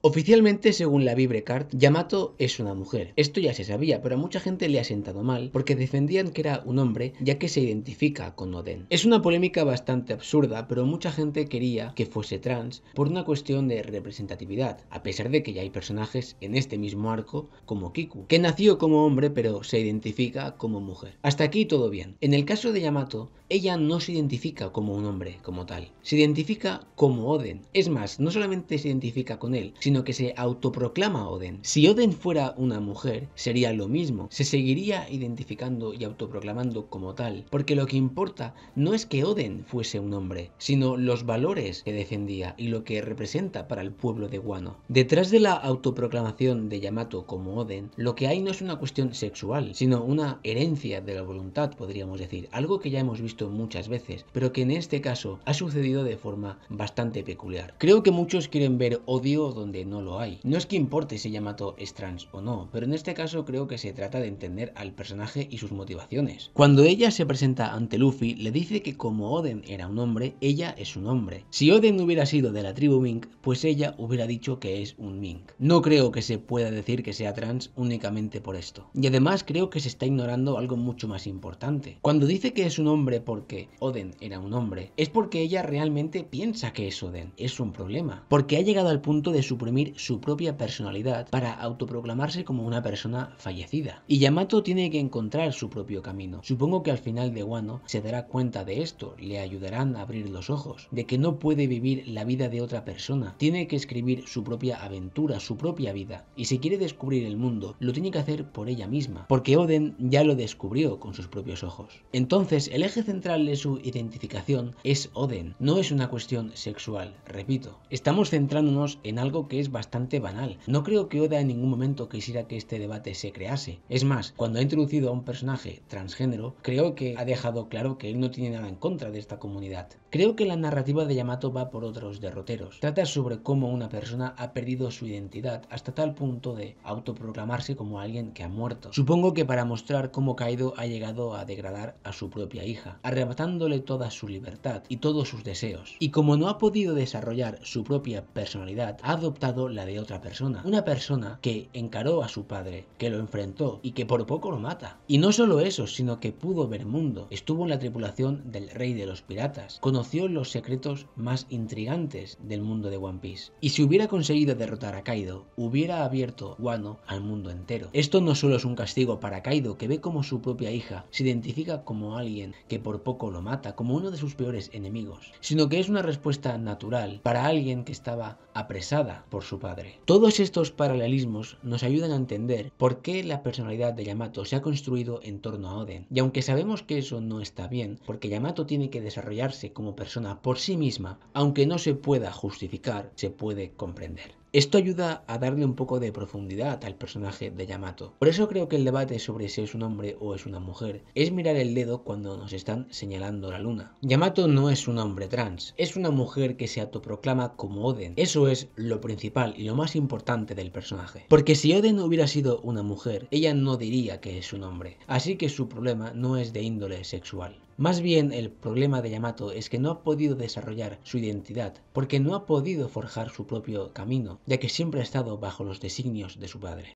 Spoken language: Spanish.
Oficialmente, según la Card, Yamato es una mujer. Esto ya se sabía, pero a mucha gente le ha sentado mal porque defendían que era un hombre ya que se identifica con Oden. Es una polémica bastante absurda, pero mucha gente quería que fuese trans por una cuestión de representatividad, a pesar de que ya hay personajes en este mismo arco como Kiku, que nació como hombre pero se identifica como mujer. Hasta aquí todo bien. En el caso de Yamato, ella no se identifica como un hombre como tal, se identifica como Oden. Es más, no solamente se identifica con él, sino que se autoproclama Oden. Si Oden fuera una mujer, sería lo mismo, se seguiría identificando y autoproclamando como tal, porque lo que importa no es que Oden fuese un hombre, sino los valores que defendía y lo que representa para el pueblo de Guano. Detrás de la autoproclamación de Yamato como Oden, lo que hay no es una cuestión sexual, sino una herencia de la voluntad, podríamos decir, algo que ya hemos visto muchas veces, pero que en este caso ha sucedido de forma bastante peculiar. Creo que muchos quieren ver odio donde no lo hay. No es que importe si Yamato es trans o no, pero en este caso creo que se trata de entender al personaje y sus motivaciones. Cuando ella se presenta ante Luffy, le dice que como Oden era un hombre, ella es un hombre. Si Oden hubiera sido de la tribu Mink, pues ella hubiera dicho que es un Mink. No creo que se pueda decir que sea trans únicamente por esto. Y además creo que se está ignorando algo mucho más importante. Cuando dice que es un hombre porque Oden era un hombre, es porque ella realmente piensa que es Oden. Es un problema. Porque ha llegado al punto de su su propia personalidad para autoproclamarse como una persona fallecida. Y Yamato tiene que encontrar su propio camino. Supongo que al final de Wano se dará cuenta de esto, le ayudarán a abrir los ojos, de que no puede vivir la vida de otra persona, tiene que escribir su propia aventura, su propia vida, y si quiere descubrir el mundo, lo tiene que hacer por ella misma, porque Oden ya lo descubrió con sus propios ojos. Entonces, el eje central de su identificación es Oden, no es una cuestión sexual, repito, estamos centrándonos en algo que es bastante banal. No creo que Oda en ningún momento quisiera que este debate se crease. Es más, cuando ha introducido a un personaje transgénero, creo que ha dejado claro que él no tiene nada en contra de esta comunidad. Creo que la narrativa de Yamato va por otros derroteros. Trata sobre cómo una persona ha perdido su identidad hasta tal punto de autoproclamarse como alguien que ha muerto. Supongo que para mostrar cómo Kaido ha llegado a degradar a su propia hija, arrebatándole toda su libertad y todos sus deseos. Y como no ha podido desarrollar su propia personalidad, ha adoptado la de otra persona. Una persona que encaró a su padre, que lo enfrentó y que por poco lo mata. Y no solo eso, sino que pudo ver mundo. Estuvo en la tripulación del rey de los piratas conoció los secretos más intrigantes del mundo de One Piece. Y si hubiera conseguido derrotar a Kaido, hubiera abierto Wano al mundo entero. Esto no solo es un castigo para Kaido, que ve como su propia hija se identifica como alguien que por poco lo mata, como uno de sus peores enemigos, sino que es una respuesta natural para alguien que estaba apresada por su padre. Todos estos paralelismos nos ayudan a entender por qué la personalidad de Yamato se ha construido en torno a Oden. Y aunque sabemos que eso no está bien, porque Yamato tiene que desarrollarse como persona por sí misma, aunque no se pueda justificar, se puede comprender. Esto ayuda a darle un poco de profundidad al personaje de Yamato. Por eso creo que el debate sobre si es un hombre o es una mujer es mirar el dedo cuando nos están señalando la luna. Yamato no es un hombre trans, es una mujer que se autoproclama como Oden. Eso es lo principal y lo más importante del personaje. Porque si Oden hubiera sido una mujer, ella no diría que es un hombre. Así que su problema no es de índole sexual. Más bien el problema de Yamato es que no ha podido desarrollar su identidad, porque no ha podido forjar su propio camino, ya que siempre ha estado bajo los designios de su padre.